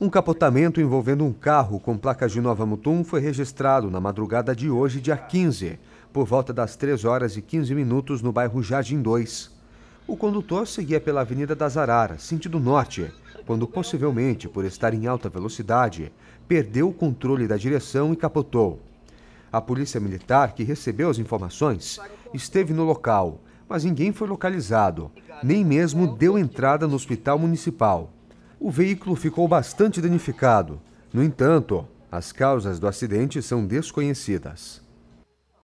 Um capotamento envolvendo um carro com placas de Nova Mutum foi registrado na madrugada de hoje, dia 15, por volta das 3 horas e 15 minutos no bairro Jardim 2. O condutor seguia pela Avenida das Araras, sentido norte, quando possivelmente, por estar em alta velocidade, perdeu o controle da direção e capotou. A polícia militar, que recebeu as informações, esteve no local, mas ninguém foi localizado, nem mesmo deu entrada no hospital municipal. O veículo ficou bastante danificado. No entanto, as causas do acidente são desconhecidas.